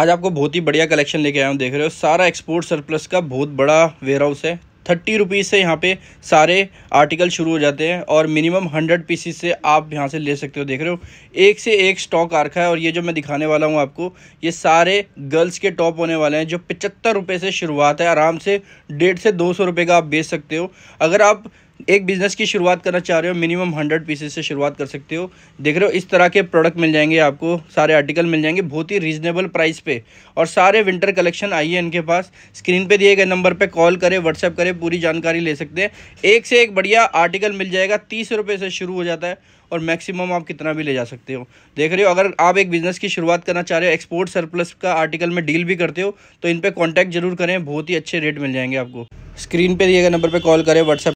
आज आपको बहुत ही बढ़िया कलेक्शन लेके आया हूँ देख रहे हो सारा एक्सपोर्ट सरप्लस का बहुत बड़ा वेयर हाउस है थर्टी रुपीज़ से यहाँ पे सारे आर्टिकल शुरू हो जाते हैं और मिनिमम हंड्रेड पीसीस से आप यहाँ से ले सकते हो देख रहे हो एक से एक स्टॉक आ रखा है और ये जो मैं दिखाने वाला हूँ आपको ये सारे गर्ल्स के टॉप होने वाले हैं जो पचहत्तर रुपये से शुरुआत है आराम से डेढ़ से दो सौ रुपये का आप बेच सकते हो अगर आप एक बिज़नेस की शुरुआत करना चाह रहे हो मिनिमम हंड्रेड पीसेस से शुरुआत कर सकते हो देख रहे हो इस तरह के प्रोडक्ट मिल जाएंगे आपको सारे आर्टिकल मिल जाएंगे बहुत ही रीजनेबल प्राइस पे और सारे विंटर कलेक्शन आइए इनके पास स्क्रीन पे दिए गए नंबर पे कॉल करें व्हाट्सएप करें पूरी जानकारी ले सकते हैं एक से एक बढ़िया आर्टिकल मिल जाएगा तीस रुपये से शुरू हो जाता है और मैक्सिमम आप कितना भी ले जा सकते हो देख रहे हो अगर आप एक बिज़नेस की शुरुआत करना चाह रहे हो एक्सपोर्ट सरप्लस का आर्टिकल में डील भी करते हो तो इन पर कॉन्टैक्ट जरूर करें बहुत ही अच्छे रेट मिल जाएंगे आपको स्क्रीन पे दिए गए नंबर पे कॉल करें व्हाट्सएप